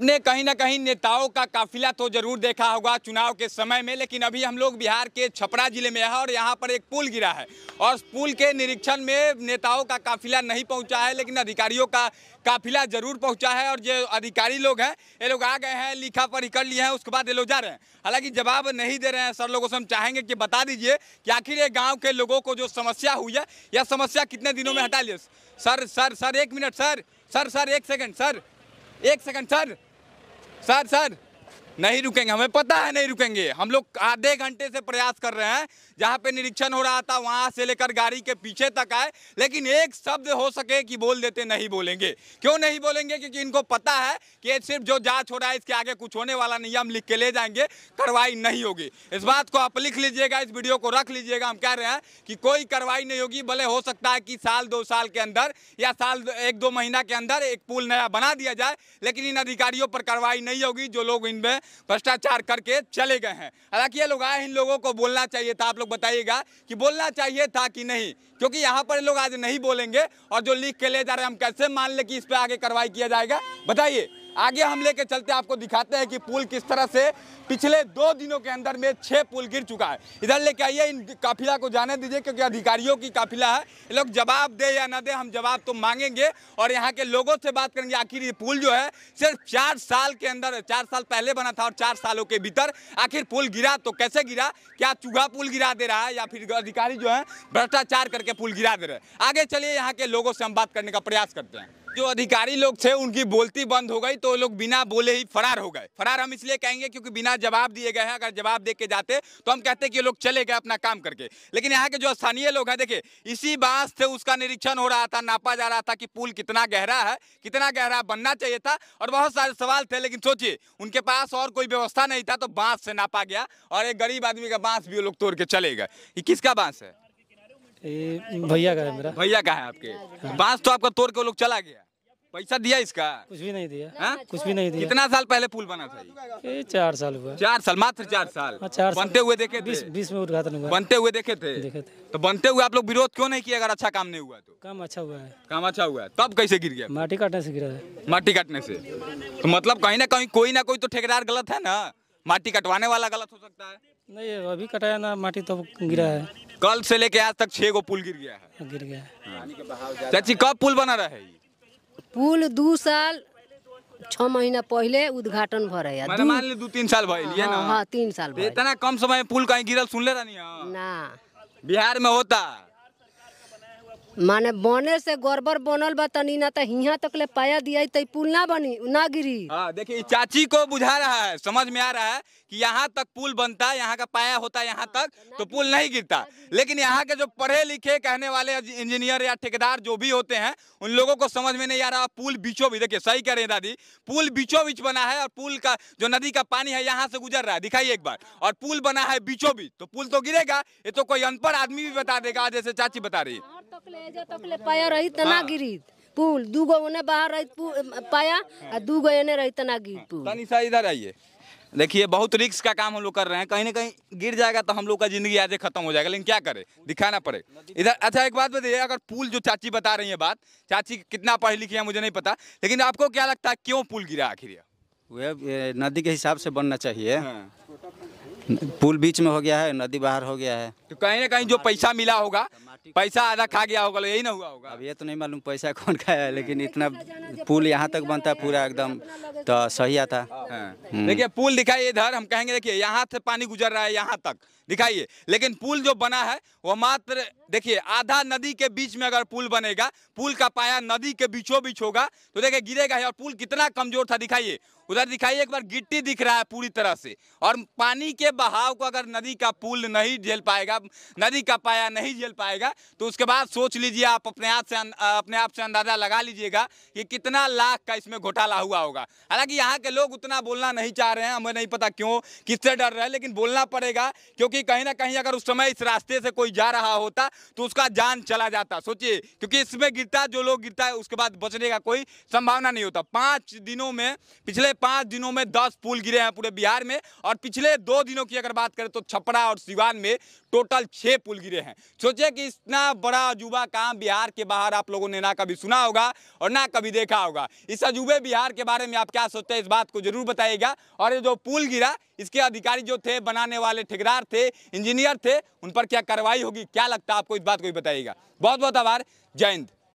आपने कहीं ना कहीं नेताओं का काफिला तो जरूर देखा होगा चुनाव के समय में लेकिन अभी हम लोग बिहार के छपरा जिले में है और यहाँ पर एक पुल गिरा है और पुल के निरीक्षण में नेताओं का काफिला नहीं पहुँचा है लेकिन अधिकारियों का काफिला जरूर पहुँचा है और जो अधिकारी लोग हैं ये लोग आ गए हैं लिखा पढ़ी कर लिए हैं उसके बाद ये लोग जा रहे हैं हालांकि जवाब नहीं दे रहे हैं सर लोगों से हम चाहेंगे कि बता दीजिए कि आखिर ये गाँव के लोगों को जो समस्या हुई है यह समस्या कितने दिनों में हटा लिए सर सर सर एक मिनट सर सर सर एक सेकेंड सर एक सेकंड सर Sad, sad. नहीं रुकेंगे हमें पता है नहीं रुकेंगे हम लोग आधे घंटे से प्रयास कर रहे हैं जहाँ पे निरीक्षण हो रहा था वहाँ से लेकर गाड़ी के पीछे तक आए लेकिन एक शब्द हो सके कि बोल देते नहीं बोलेंगे क्यों नहीं बोलेंगे क्योंकि इनको पता है कि सिर्फ जो जाँच हो रहा है इसके आगे कुछ होने वाला नहीं है हम लिख के ले जाएंगे कार्रवाई नहीं होगी इस बात को आप लिख लीजिएगा इस वीडियो को रख लीजिएगा हम कह रहे हैं कि कोई कार्रवाई नहीं होगी भले हो सकता है कि साल दो साल के अंदर या साल एक दो महीना के अंदर एक पुल नया बना दिया जाए लेकिन इन अधिकारियों पर कार्रवाई नहीं होगी जो लोग इनमें भ्रष्टाचार करके चले गए हैं हालांकि ये लोग आए इन लोगों को बोलना चाहिए था आप लोग बताइएगा कि बोलना चाहिए था कि नहीं क्योंकि यहाँ पर लोग आज नहीं बोलेंगे और जो लीक के ले जा रहे हैं हम कैसे मान लें कि इस पर आगे कार्रवाई किया जाएगा बताइए आगे हम लेके चलते आपको दिखाते हैं कि पुल किस तरह से पिछले दो दिनों के अंदर में छह पुल गिर चुका है इधर लेके आइए इन काफिला को जाने दीजिए क्योंकि अधिकारियों की काफिला है ये लोग जवाब दे या ना दे हम जवाब तो मांगेंगे और यहाँ के लोगों से बात करेंगे आखिर ये पुल जो है सिर्फ चार साल के अंदर चार साल पहले बना था और चार सालों के भीतर आखिर पुल गिरा तो कैसे गिरा क्या चूहा पुल गिरा दे रहा है या फिर अधिकारी जो है भ्रष्टाचार करके पुल गिरा दे रहे हैं आगे चलिए यहाँ के लोगों से हम बात करने का प्रयास करते हैं जो अधिकारी लोग थे उनकी बोलती बंद हो गई तो लोग बिना बोले ही फरार हो गए फरार हम इसलिए कहेंगे क्योंकि बिना जवाब दिए गए हैं अगर जवाब दे के जाते तो हम कहते कि लोग चले गए अपना काम करके लेकिन यहाँ के जो स्थानीय लोग हैं देखिए इसी बात से उसका निरीक्षण हो रहा था नापा जा रहा था कि पुल कितना गहरा है कितना गहरा बनना चाहिए था और बहुत सारे सवाल थे लेकिन सोचिए उनके पास और कोई व्यवस्था नहीं था तो बांस से नापा गया और एक गरीब आदमी का बांस भी लोग तोड़ के चले गए ये किसका बाँस है भैया का है मेरा भैया का है आपके बांस तो आपका तोड़ के लोग चला गया पैसा दिया इसका कुछ भी नहीं दिया हा? कुछ भी नहीं दिया कितना साल पहले पुल बना था ये चार साल हुआ चार साल मात्र चार साल हाँ, चार बनते हुए देखे बीस बीस में उद्घाटन हुआ बनते हुए देखे थे देखे थे तो बनते हुए आप लोग विरोध क्यों नहीं किया अगर अच्छा काम नहीं हुआ तो काम अच्छा हुआ है काम अच्छा हुआ है तब कैसे गिर गया माटी काटने से गिरा है माटी काटने से तो मतलब कहीं ना कहीं कोई ना कोई तो ठेकेदार गलत है ना माटी कटवाने वाला गलत हो सकता है नहीं अभी कटाया ना माटी तो गिरा है कल से लेके आज तक छह गो पुल गिर गया है गिर गया चाची कब पुल बना रहे है पुल दो साल छ महीना पहले उद्घाटन भर है मैंने मान ली दो तीन साल भाई लिया ना हाँ, हाँ तीन साल इतना कम समय में पुल कहीं गिरल सुन ले रहा नहीं ना बिहार में होता माने बने से गड़बड़ बनल बा तनी ना तो हिहा तक ले पाया दिया तई पुल ना बनी ना गिरी हाँ देखिए चाची को बुझा रहा है समझ में आ रहा है कि यहाँ तक पुल बनता यहाँ का पाया होता यहाँ हाँ, तक तो पुल नहीं गिरता लेकिन यहाँ के जो पढ़े लिखे कहने वाले इंजीनियर या ठेकेदार जो भी होते हैं उन लोगों को समझ में नहीं आ रहा पुल बीचों बीच देखिए सही कह रहे हैं दादी पुल बीचों बीच बना है और पुल का जो नदी का पानी है यहाँ से गुजर रहा है दिखाइए एक बार और पुल बना है बीचों बीच तो पुल तो गिरेगा ये तो कोई अनपढ़ आदमी भी बता देगा जैसे चाची बता रही है तक ले जा तक ले पाया रही तना हाँ। पुल बाहर रही पाया और एने रही तना पुल इधर आइए देखिए बहुत रिक्स का काम हम लोग कर रहे हैं कहीं ना कहीं गिर जाएगा तो हम लोग का जिंदगी आज खत्म हो जाएगा लेकिन क्या करें दिखाना पड़े इधर अच्छा एक बात बताइए अगर पुल जो चाची बता रही है बात चाची कितना पढ़ी लिखी है मुझे नहीं पता लेकिन आपको क्या लगता है क्यों पुल गिरा आखिर वह नदी के हिसाब से बनना चाहिए हाँ। पुल बीच में हो गया है नदी बाहर हो गया है तो कहीं ना कहीं जो पैसा मिला होगा पैसा आधा खा गया होगा यही ना हुआ होगा अब ये तो नहीं मालूम पैसा कौन खाया है लेकिन इतना पुल यहाँ तक बनता है पूरा एकदम तो सही आता हाँ। हम्म। देखिए पुल दिखाइए इधर हम कहेंगे देखिए यहाँ से पानी गुजर रहा है यहाँ तक दिखाइए लेकिन पुल जो बना है वो मात्र देखिए आधा नदी के बीच में अगर पुल बनेगा पुल का पाया नदी के बीचों बीच होगा तो देखिए गिरेगा ही और पुल कितना कमजोर था दिखाइए उधर दिखाइए एक बार गिट्टी दिख रहा है पूरी तरह से और पानी के बहाव को अगर नदी का पुल नहीं झेल पाएगा नदी का पाया नहीं झेल पाएगा है तो उसके बाद सोच लीजिए आप अपने आप से अं, अपने आप से अंदाज़ा लगा लीजिएगा कि कितना लाख का इसमें घोटाला हुआ होगा हालांकि यहाँ के लोग उतना बोलना नहीं चाह रहे हैं हमें नहीं पता क्यों किससे डर रहे हैं लेकिन बोलना पड़ेगा क्योंकि कहीं ना कहीं अगर उस समय इस रास्ते से कोई जा रहा होता तो उसका जान चला जाता सोचिए क्योंकि इसमें गिरता जो लोग गिरता है उसके बाद बचने का कोई संभावना नहीं होता पाँच दिनों में पिछले पाँच दिनों में दस पुल गिरे हैं पूरे बिहार में और पिछले दो दिनों की अगर बात करें तो छपरा और सिवान में टोटल छः पुल गिरे हैं सोचिए कि इस इतना बड़ा अजूबा काम बिहार के बाहर आप लोगों ने ना कभी सुना होगा और ना कभी देखा होगा इस अजूबे बिहार के बारे में आप क्या सोचते हैं इस बात को जरूर बताइएगा और ये जो पुल गिरा इसके अधिकारी जो थे बनाने वाले ठेकेदार थे इंजीनियर थे उन पर क्या कार्रवाई होगी क्या लगता है आपको इस बात को भी बताइएगा बहुत बहुत आभार जय हिंद